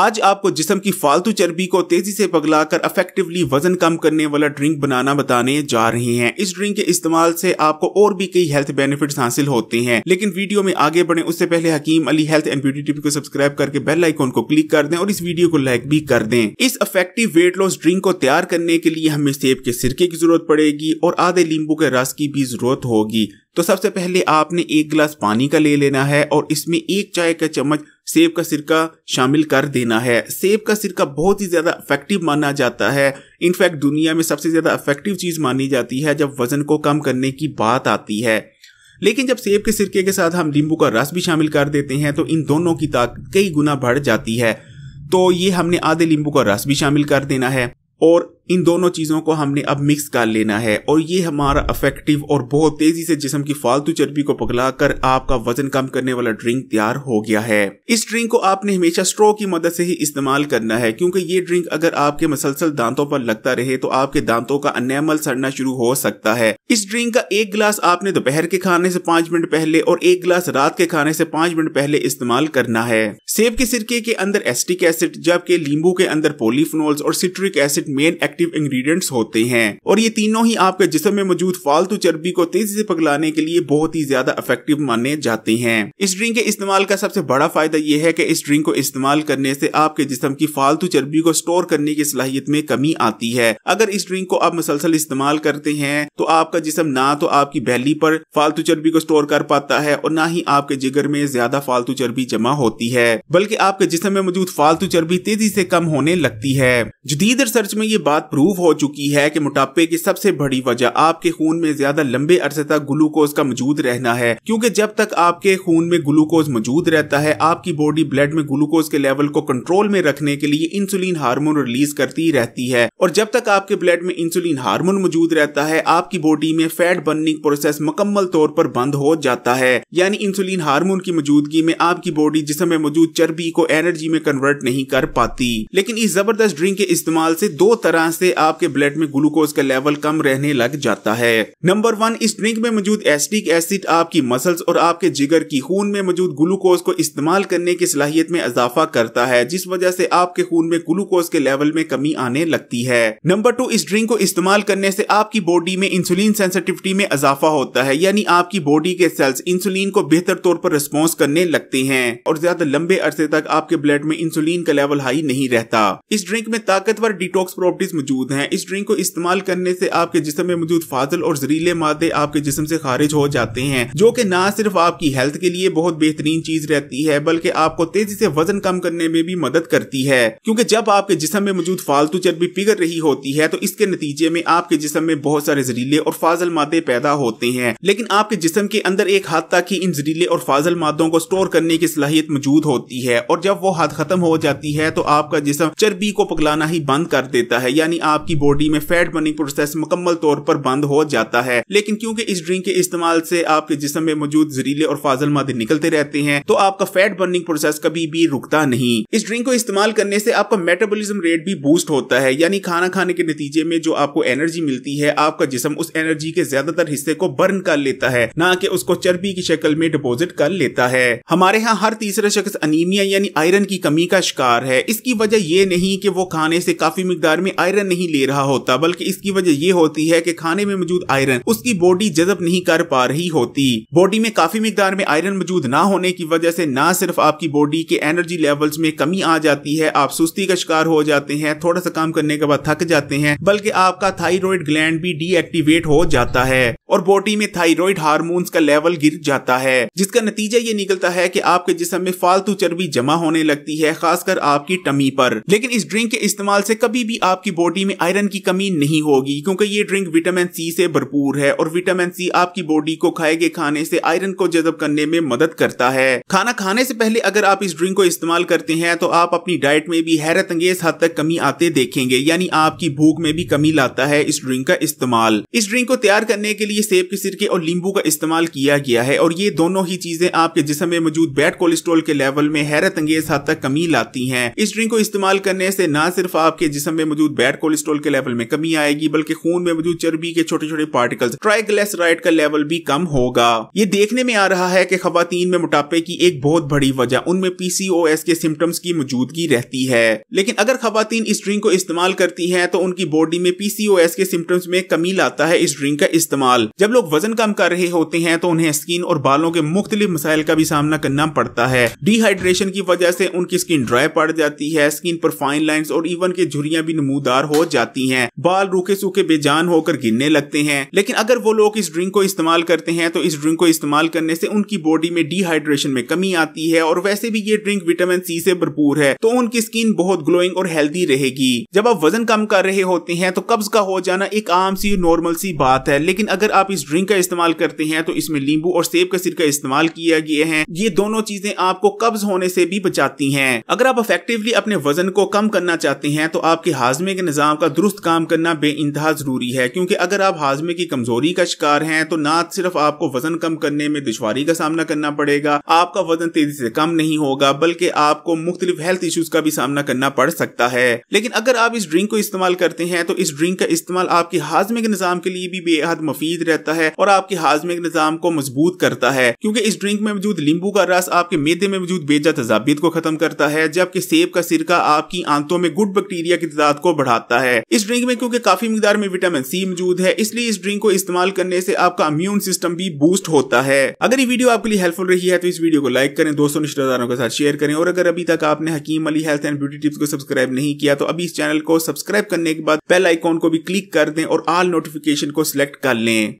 आज आपको जिसम की फालतू चर्बी को तेजी से पगलाकर अफेक्टिवली वजन कम करने वाला ड्रिंक बनाना बताने जा रहे हैं इस ड्रिंक के इस्तेमाल से आपको और भी कई हेल्थ बेनिफिट्स हासिल होते हैं लेकिन वीडियो में आगे बढ़े उससे पहले Hakim Ali health and beauty TV को सब्सक्राइब करके बेल आइकॉन को क्लिक कर दें और इस वीडियो को लाइक भी कर दें इस अफेक्टिव वेट लॉस ड्रिंक को तैयार करने के लिए हमें सेब के सिरके की जरूरत पड़ेगी और आधे नींबू के रस की भी जरूरत होगी तो सबसे पहले आपने एक गिलास पानी का ले लेना है और इसमें एक चाय का चम्मच सेब का सिरका शामिल कर देना है सेब का सिरका बहुत ही ज़्यादा इफेक्टिव माना जाता है इनफैक्ट दुनिया में सबसे ज़्यादा इफेक्टिव चीज़ मानी जाती है जब वज़न को कम करने की बात आती है लेकिन जब सेब के सिरके के साथ हम नींबू का रस भी शामिल कर देते हैं तो इन दोनों की ताकत कई गुना बढ़ जाती है तो ये हमने आधे नींबू का रस भी शामिल कर देना है और इन दोनों चीज़ों को हमने अब मिक्स कर लेना है और ये हमारा अफेक्टिव और बहुत तेज़ी से जिसम की फालतू चर्बी को पगला कर आपका वजन कम करने वाला ड्रिंक तैयार हो गया है इस ड्रिंक को आपने हमेशा स्ट्रो की मदद से ही इस्तेमाल करना है क्योंकि ये ड्रिंक अगर आपके मसलसल दांतों पर लगता रहे तो आपके दांतों का अनैमल सड़ना शुरू हो सकता है इस ड्रिंक का एक गिलास आपने दोपहर के खाने से पांच मिनट पहले और एक गिलास रात के खाने से पांच मिनट पहले इस्तेमाल करना है सेब के सिरके के अंदर एस्टिक एसिड जबकि लींबू के अंदर पोलिफिनोल्स और citric acid main active ingredients होते हैं और ये तीनों ही आपके जिसम में मौजूद फालतू चर्बी को तेजी से पगलाने के लिए बहुत ही ज्यादा इफेक्टिव माने जाते हैं इस ड्रिंक के इस्तेमाल का सबसे बड़ा फायदा यह है कि इस ड्रिंक को इस्तेमाल करने से आपके जिसम की फालतू चर्बी को स्टोर करने की सलाहियत में कमी आती है अगर इस ड्रिंक को आप मुसलसल इस्तेमाल करते हैं तो आपका जिसम ना तो आपकी बैली पर फालतू चर्बी को स्टोर कर पाता है और ना ही आपके जिगर में ज्यादा फालतू चर्बी जमा होती है बल्कि आपके जिसम में मौजूद फालतू चर्बी तेजी से कम होने लगती है जदीद रिसर्च में ये बात बात प्रूव हो चुकी है कि मोटापे की सबसे बड़ी वजह आपके खून में ज्यादा लंबे अरसे तक ग्लूकोज का मौजूद रहना है क्योंकि जब तक आपके खून में ग्लूकोज मौजूद रहता है आपकी बॉडी ब्लड में ग्लूकोज के लेवल को कंट्रोल में रखने के लिए इंसुलिन हार्मोन रिलीज करती रहती है और जब तक आपके ब्लड में इंसुलिन हार्मोन मौजूद रहता है आपकी बॉडी में फैट बर्निंग प्रोसेस मुकम्मल तौर पर बंद हो जाता है यानी इंसुलिन हार्मोन की मौजूदगी में आपकी बॉडी जिसम में मौजूद चर्बी को एनर्जी में कन्वर्ट नहीं कर पाती लेकिन इस जबरदस्त ड्रिंक के इस्तेमाल से दो तरह नुकसान से आपके ब्लड में ग्लूकोज का लेवल कम रहने लग जाता है नंबर वन इस ड्रिंक में मौजूद एसिटिक एसिड आपकी मसल्स और आपके जिगर की खून में मौजूद ग्लूकोज को इस्तेमाल करने की सलाहियत में इजाफा करता है जिस वजह से आपके खून में ग्लूकोज के लेवल में कमी आने लगती है नंबर टू इस ड्रिंक को इस्तेमाल करने से आपकी बॉडी में इंसुलिन सेंसिटिविटी में इजाफा होता है यानी आपकी बॉडी के सेल्स इंसुलिन को बेहतर तौर पर रिस्पॉन्स करने लगते हैं और ज्यादा लंबे अरसे तक आपके ब्लड में इंसुलिन का लेवल हाई नहीं रहता इस ड्रिंक में ताकतवर डिटॉक्स प्रॉपर्टीज मौजूद हैं इस ड्रिंक को इस्तेमाल करने से आपके जिसम में मौजूद फाजल और जहरीले मादे आपके जिसम से खारिज हो जाते हैं जो कि ना सिर्फ आपकी हेल्थ के लिए बहुत बेहतरीन चीज रहती है बल्कि आपको तेजी से वजन कम करने में भी मदद करती है क्योंकि जब आपके जिसम में मौजूद फालतू चर्बी पिघल रही होती है तो इसके नतीजे में आपके जिसम में बहुत सारे जहरीले और फाजल मादे पैदा होते हैं लेकिन आपके जिसम के अंदर एक हद तक ही इन जहरीले और फाजल मादों को स्टोर करने की सलाहियत मौजूद होती है और जब वो हद खत्म हो जाती है तो आपका जिसम चर्बी को पकलाना ही बंद कर देता है यानी यानी आपकी बॉडी में फैट बर्निंग प्रोसेस मुकम्मल तौर पर बंद हो जाता है लेकिन क्योंकि इस ड्रिंक के इस्तेमाल से आपके जिसम में मौजूद जहरीले और फाजल मादे निकलते रहते हैं तो आपका फैट बर्निंग प्रोसेस कभी भी रुकता नहीं इस ड्रिंक को इस्तेमाल करने से आपका मेटाबोलिज्म रेट भी बूस्ट होता है यानी खाना खाने के नतीजे में जो आपको एनर्जी मिलती है आपका जिसम उस एनर्जी के ज्यादातर हिस्से को बर्न कर लेता है ना कि उसको चर्बी की शक्ल में डिपोजिट कर लेता है हमारे यहाँ हर तीसरा शख्स अनिमिया यानी आयरन की कमी का शिकार है इसकी वजह ये नहीं कि वो खाने से काफी मिकदार में आयरन आयरन नहीं ले रहा होता बल्कि इसकी वजह यह होती है कि खाने में मौजूद आयरन उसकी बॉडी जजब नहीं कर पा रही होती बॉडी में काफी मकदार में आयरन मौजूद ना होने की वजह से ना सिर्फ आपकी बॉडी के एनर्जी लेवल्स में कमी आ जाती है आप सुस्ती का शिकार हो जाते हैं थोड़ा सा काम करने के बाद थक जाते हैं बल्कि आपका थायराइड ग्लैंड भी डीएक्टिवेट हो जाता है और बॉडी में थायराइड हार्मोन्स का लेवल गिर जाता है जिसका नतीजा ये निकलता है कि आपके जिसम में फालतू चर्बी जमा होने लगती है खासकर आपकी टमी पर लेकिन इस ड्रिंक के इस्तेमाल से कभी भी आपकी बॉडी बॉडी में आयरन की कमी नहीं होगी क्योंकि ये ड्रिंक विटामिन सी से भरपूर है और विटामिन सी आपकी बॉडी को खाए गए खाने से आयरन को जजब करने में मदद करता है खाना खाने से पहले अगर आप इस ड्रिंक को इस्तेमाल करते हैं तो आप अपनी डाइट में भी हैरत अंगेज हद तक कमी आते देखेंगे यानी आपकी भूख में भी कमी लाता है इस ड्रिंक का इस्तेमाल इस ड्रिंक को तैयार करने के लिए सेब के सिरके और लींबू का इस्तेमाल किया गया है और ये दोनों ही चीजें आपके जिसम में मौजूद बैड कोलेस्ट्रोल के लेवल में हैरत अंगेज हद तक कमी लाती है इस ड्रिंक को इस्तेमाल करने से न सिर्फ आपके जिसम में मौजूद बैड कोलेस्ट्रॉल के लेवल में कमी आएगी बल्कि खून में मौजूद चर्बी के छोटे छोटे पार्टिकल्स ट्राइग्लेसराइड का लेवल भी कम होगा ये देखने में आ रहा है कि खातन में मोटापे की एक बहुत बड़ी वजह उनमें पीसीओएस के सिम्टम्स की मौजूदगी रहती है लेकिन अगर खातन इस ड्रिंक को इस्तेमाल करती है तो उनकी बॉडी में पीसीओएस के सिम्टम्स में कमी लाता है इस ड्रिंक का इस्तेमाल जब लोग वजन कम कर रहे होते हैं तो उन्हें स्किन और बालों के मुख्तलिफ मसाइल का भी सामना करना पड़ता है डिहाइड्रेशन की वजह से उनकी स्किन ड्राई पड़ जाती है स्किन पर फाइन लाइन और इवन के झुरियां भी नमूदार बेकार हो जाती हैं बाल रूखे सूखे बेजान होकर गिरने लगते हैं लेकिन अगर वो लोग इस ड्रिंक को इस्तेमाल करते हैं तो इस ड्रिंक को इस्तेमाल करने से उनकी बॉडी में डिहाइड्रेशन में कमी आती है और वैसे भी ये ड्रिंक विटामिन सी से भरपूर है तो उनकी स्किन बहुत ग्लोइंग और हेल्दी रहेगी जब आप वजन कम कर रहे होते हैं तो कब्ज का हो जाना एक आम सी नॉर्मल सी बात है लेकिन अगर आप इस ड्रिंक का इस्तेमाल करते हैं तो इसमें नींबू और सेब का सिरका इस्तेमाल किया गया है ये दोनों चीजें आपको कब्ज होने से भी बचाती हैं अगर आप इफेक्टिवली अपने वजन को कम करना चाहते हैं तो आपके हाजमे के निज़ाम का दुरुस्त काम करना बे इंतहा ज़रूरी है क्योंकि अगर आप हाजमे की कमज़ोरी का शिकार हैं तो ना सिर्फ आपको वजन कम करने में दुशारी का सामना करना पड़ेगा आपका वजन तेजी से कम नहीं होगा बल्कि आपको मुख्तलिफ हेल्थ इशूज का भी सामना करना पड़ सकता है लेकिन अगर आप इस ड्रिंक को इस्तेमाल करते हैं तो इस ड्रिंक का इस्तेमाल आपके हाजमे के निज़ाम के लिए भी बेहद मुफीद रहता है और आपके हाजमे के निज़ाम को मजबूत करता है क्योंकि इस ड्रिंक में मौजूद लींबू का रस आपके मेदे में मौजूद बेजा तजाबीत को खत्म करता है जबकि सेब का सिरका आपकी आंतों में गुड बैक्टीरिया की तादाद को बढ़ाता आता है इस ड्रिंक में क्योंकि काफी मिकदार में विटामिन सी मौजूद है इसलिए इस ड्रिंक को इस्तेमाल करने से आपका इम्यून सिस्टम भी बूस्ट होता है अगर ये वीडियो आपके लिए हेल्पफुल रही है तो इस वीडियो को लाइक करें दोस्तों रिश्तेदारों के साथ शेयर करें और अगर अभी तक आपने Hakim Ali health and beauty tips को सब्सक्राइब नहीं किया तो अभी इस चैनल को सब्सक्राइब करने के बाद बेल आइकॉन को भी क्लिक कर दें और ऑल नोटिफिकेशन को सिलेक्ट कर लें